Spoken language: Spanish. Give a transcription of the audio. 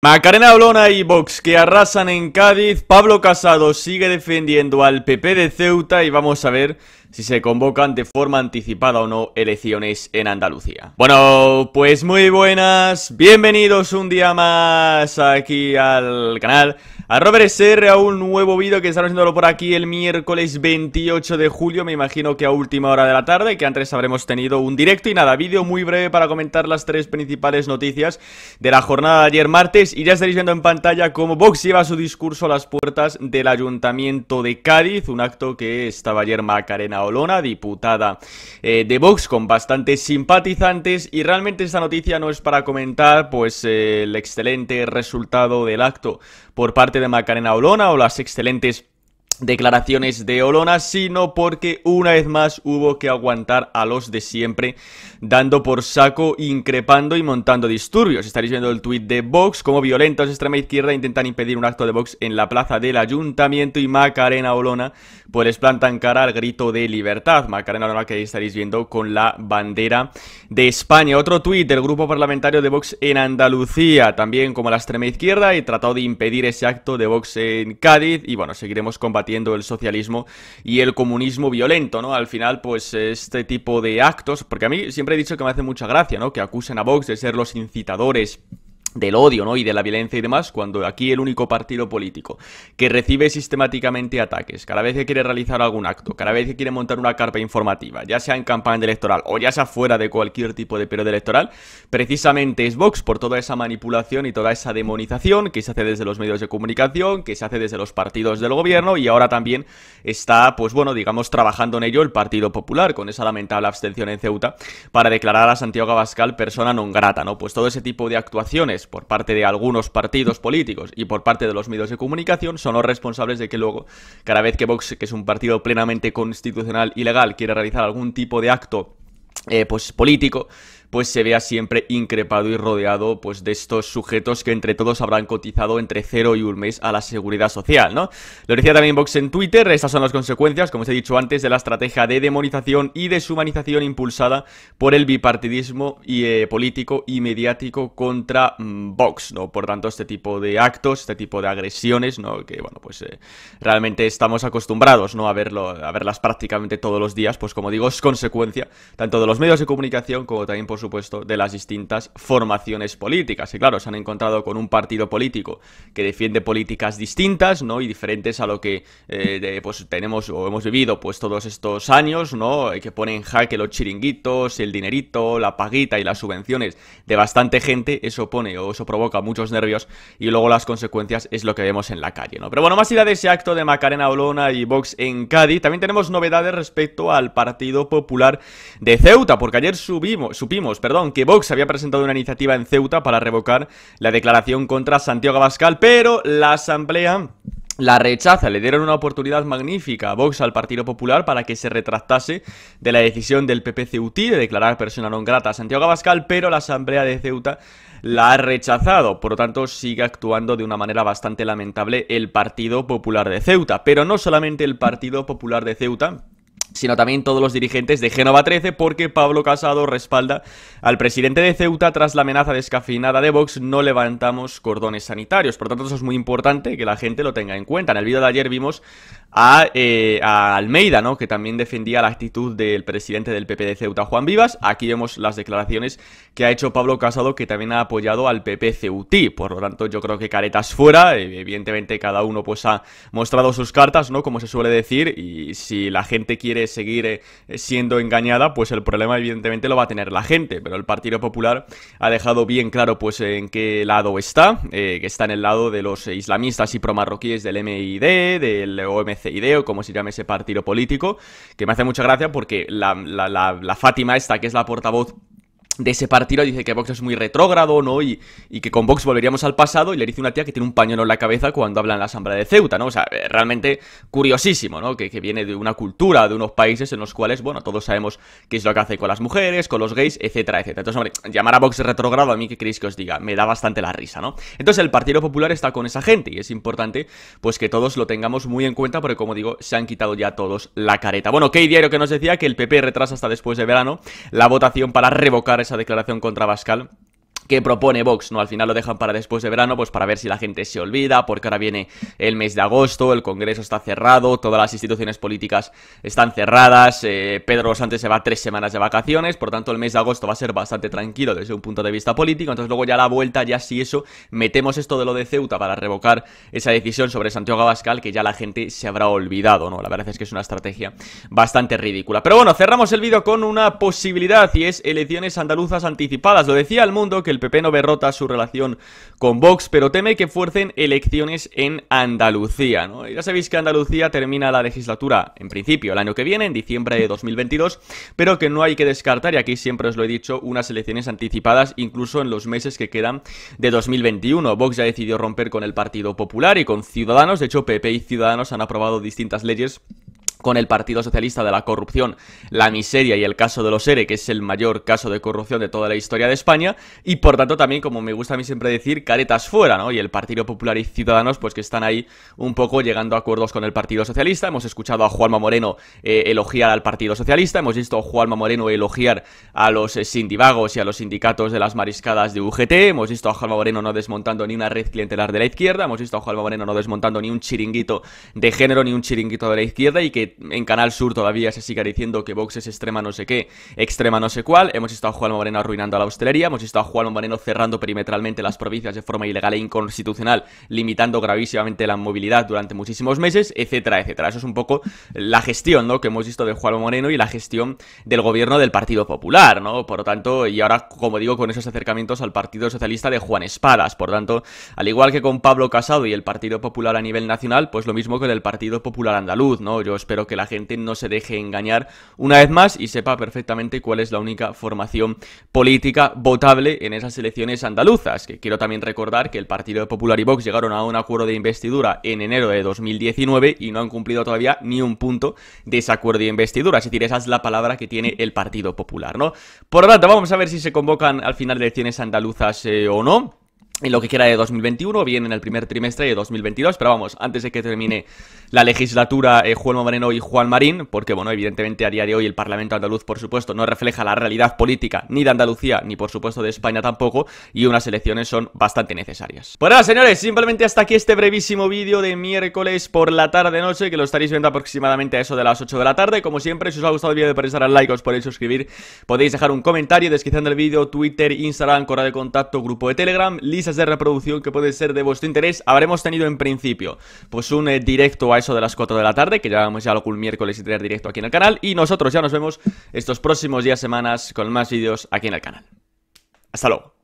Macarena Olona y Vox que arrasan en Cádiz, Pablo Casado sigue defendiendo al PP de Ceuta y vamos a ver si se convocan de forma anticipada o no elecciones en Andalucía. Bueno, pues muy buenas, bienvenidos un día más aquí al canal, a Robert SR, a un nuevo vídeo que estará haciéndolo por aquí el miércoles 28 de julio, me imagino que a última hora de la tarde, que antes habremos tenido un directo y nada, vídeo muy breve para comentar las tres principales noticias de la jornada de ayer martes y ya estaréis viendo en pantalla cómo Vox lleva su discurso a las puertas del Ayuntamiento de Cádiz, un acto que estaba ayer Macarena Olona, diputada eh, de Vox, con bastantes simpatizantes. Y realmente esta noticia no es para comentar pues eh, el excelente resultado del acto por parte de Macarena Olona o las excelentes declaraciones de Olona, sino porque una vez más hubo que aguantar a los de siempre, dando por saco, increpando y montando disturbios. Estaréis viendo el tuit de Vox, como violentos extrema izquierda intentan impedir un acto de Vox en la plaza del ayuntamiento y Macarena Olona pues les plantan cara al grito de libertad. Macarena Olona que ahí estaréis viendo con la bandera de España. Otro tuit del grupo parlamentario de Vox en Andalucía, también como la extrema izquierda y tratado de impedir ese acto de Vox en Cádiz y bueno, seguiremos con combatiendo el socialismo y el comunismo violento, ¿no? Al final, pues este tipo de actos, porque a mí siempre he dicho que me hace mucha gracia, ¿no? Que acusen a Vox de ser los incitadores del odio ¿no? y de la violencia y demás, cuando aquí el único partido político que recibe sistemáticamente ataques, cada vez que quiere realizar algún acto, cada vez que quiere montar una carpa informativa, ya sea en campaña electoral o ya sea fuera de cualquier tipo de periodo electoral, precisamente es Vox por toda esa manipulación y toda esa demonización que se hace desde los medios de comunicación, que se hace desde los partidos del gobierno y ahora también está, pues bueno, digamos, trabajando en ello el Partido Popular con esa lamentable abstención en Ceuta para declarar a Santiago Abascal persona non grata, ¿no? Pues todo ese tipo de actuaciones por parte de algunos partidos políticos y por parte de los medios de comunicación son los responsables de que luego, cada vez que Vox, que es un partido plenamente constitucional y legal, quiere realizar algún tipo de acto eh, pues político, pues se vea siempre increpado y rodeado pues de estos sujetos que entre todos habrán cotizado entre cero y un mes a la seguridad social, ¿no? Lo decía también Vox en Twitter, estas son las consecuencias, como os he dicho antes, de la estrategia de demonización y deshumanización impulsada por el bipartidismo y, eh, político y mediático contra mm, Vox, ¿no? Por tanto, este tipo de actos, este tipo de agresiones, ¿no? Que, bueno, pues eh, realmente estamos acostumbrados, ¿no? A, verlo, a verlas prácticamente todos los días, pues como digo, es consecuencia tanto de los medios de comunicación como también, por pues, supuesto, de las distintas formaciones políticas. Y claro, se han encontrado con un partido político que defiende políticas distintas, ¿no? Y diferentes a lo que eh, pues tenemos o hemos vivido pues todos estos años, ¿no? Que ponen en jaque los chiringuitos, el dinerito, la paguita y las subvenciones de bastante gente, eso pone o eso provoca muchos nervios y luego las consecuencias es lo que vemos en la calle, ¿no? Pero bueno, más allá de ese acto de Macarena Olona y Vox en Cádiz, también tenemos novedades respecto al Partido Popular de Ceuta, porque ayer subimos, supimos perdón, que Vox había presentado una iniciativa en Ceuta para revocar la declaración contra Santiago Abascal, pero la Asamblea la rechaza, le dieron una oportunidad magnífica a Vox al Partido Popular para que se retractase de la decisión del PPCUT de declarar persona non grata a Santiago Abascal, pero la Asamblea de Ceuta la ha rechazado, por lo tanto sigue actuando de una manera bastante lamentable el Partido Popular de Ceuta, pero no solamente el Partido Popular de Ceuta, sino también todos los dirigentes de Génova 13 porque Pablo Casado respalda al presidente de Ceuta tras la amenaza descafinada de Vox no levantamos cordones sanitarios. Por lo tanto, eso es muy importante que la gente lo tenga en cuenta. En el vídeo de ayer vimos a, eh, Almeida, ¿no? que también defendía la actitud del presidente del PP de Ceuta, Juan Vivas. Aquí vemos las declaraciones que ha hecho Pablo Casado, que también ha apoyado al PP Ceutí. Por lo tanto, yo creo que caretas fuera. Eh, evidentemente, cada uno pues ha mostrado sus cartas, ¿no? Como se suele decir. Y si la gente quiere seguir eh, siendo engañada, pues el problema evidentemente lo va a tener la gente, pero el Partido Popular ha dejado bien claro pues en qué lado está, eh, que está en el lado de los islamistas y promarroquíes del MID, del OMCID o como se llame ese partido político, que me hace mucha gracia porque la Fátima esta, que es la portavoz de ese partido dice que Vox es muy retrógrado, ¿no? Y, y, que con Vox volveríamos al pasado y le dice una tía que tiene un pañuelo en la cabeza cuando habla en la Asamblea de Ceuta, ¿no? O sea, eh, realmente curiosísimo, ¿no? Que, viene de una cultura, de unos países en los cuales, bueno, todos sabemos qué es lo que hace con las mujeres, con los gays, etcétera, etcétera. Entonces, hombre, llamar a Vox retrógrado, a mí ¿qué queréis que os diga, me da bastante la risa, ¿no? Entonces el Partido Popular está con esa gente y es importante, pues que todos lo tengamos muy en cuenta porque, como digo, se han quitado ya todos la careta. Bueno, ¿qué diario que nos decía que el PP retrasa hasta después de verano la votación para revocar declaración contra Bascal que propone Vox, ¿no? Al final lo dejan para después de verano, pues para ver si la gente se olvida, porque ahora viene el mes de agosto, el Congreso está cerrado, todas las instituciones políticas están cerradas, eh, Pedro Sánchez se va tres semanas de vacaciones, por tanto el mes de agosto va a ser bastante tranquilo desde un punto de vista político, entonces luego ya la vuelta, ya si eso, metemos esto de lo de Ceuta para revocar esa decisión sobre Santiago Abascal, que ya la gente se habrá olvidado, ¿no? La verdad es que es una estrategia bastante ridícula. Pero bueno, cerramos el vídeo con una posibilidad y es elecciones andaluzas anticipadas. Lo decía el mundo que el el PP no derrota su relación con Vox, pero teme que fuercen elecciones en Andalucía. ¿no? Ya sabéis que Andalucía termina la legislatura, en principio, el año que viene, en diciembre de 2022, pero que no hay que descartar, y aquí siempre os lo he dicho, unas elecciones anticipadas incluso en los meses que quedan de 2021. Vox ya decidió romper con el Partido Popular y con Ciudadanos, de hecho PP y Ciudadanos han aprobado distintas leyes con el Partido Socialista de la corrupción, la miseria y el caso de los ERE, que es el mayor caso de corrupción de toda la historia de España, y por tanto también, como me gusta a mí siempre decir, caretas fuera, ¿no? Y el Partido Popular y Ciudadanos, pues que están ahí un poco llegando a acuerdos con el Partido Socialista. Hemos escuchado a Juanma Moreno eh, elogiar al Partido Socialista, hemos visto a Juanma Moreno elogiar a los eh, sindivagos y a los sindicatos de las mariscadas de UGT, hemos visto a Juanma Moreno no desmontando ni una red clientelar de la izquierda, hemos visto a Juanma Moreno no desmontando ni un chiringuito de género ni un chiringuito de la izquierda y que en Canal Sur todavía se sigue diciendo que Vox es extrema no sé qué, extrema no sé cuál. Hemos estado Juan Moreno arruinando a la hostelería, hemos estado Juan Moreno cerrando perimetralmente las provincias de forma ilegal e inconstitucional, limitando gravísimamente la movilidad durante muchísimos meses, etcétera, etcétera. Eso es un poco la gestión, ¿no? Que hemos visto de Juan Moreno y la gestión del gobierno del Partido Popular, ¿no? Por lo tanto, y ahora, como digo, con esos acercamientos al Partido Socialista de Juan Espadas. Por tanto, al igual que con Pablo Casado y el Partido Popular a nivel nacional, pues lo mismo con el Partido Popular andaluz, ¿no? Yo espero que la gente no se deje engañar una vez más y sepa perfectamente cuál es la única formación política votable en esas elecciones andaluzas. Que quiero también recordar que el Partido Popular y Vox llegaron a un acuerdo de investidura en enero de 2019 y no han cumplido todavía ni un punto de ese acuerdo de investidura. Es decir, esa es la palabra que tiene el Partido Popular, ¿no? Por lo tanto, vamos a ver si se convocan al final de elecciones andaluzas eh, o no en lo que quiera de 2021, bien en el primer trimestre de 2022, pero vamos, antes de que termine la legislatura eh, Juan Moreno y Juan Marín, porque bueno, evidentemente a día de hoy el Parlamento andaluz, por supuesto, no refleja la realidad política ni de Andalucía, ni por supuesto de España tampoco, y unas elecciones son bastante necesarias. Bueno, pues señores, simplemente hasta aquí este brevísimo vídeo de miércoles por la tarde-noche, que lo estaréis viendo aproximadamente a eso de las 8 de la tarde, como siempre, si os ha gustado el vídeo podéis dar al like, os podéis suscribir, podéis dejar un comentario, descripción del vídeo, Twitter, Instagram, correo de contacto, grupo de Telegram, lista de reproducción que puede ser de vuestro interés, habremos tenido en principio pues un eh, directo a eso de las 4 de la tarde, que ya vamos ya algún miércoles y tener directo aquí en el canal, y nosotros ya nos vemos estos próximos días, semanas, con más vídeos aquí en el canal. Hasta luego.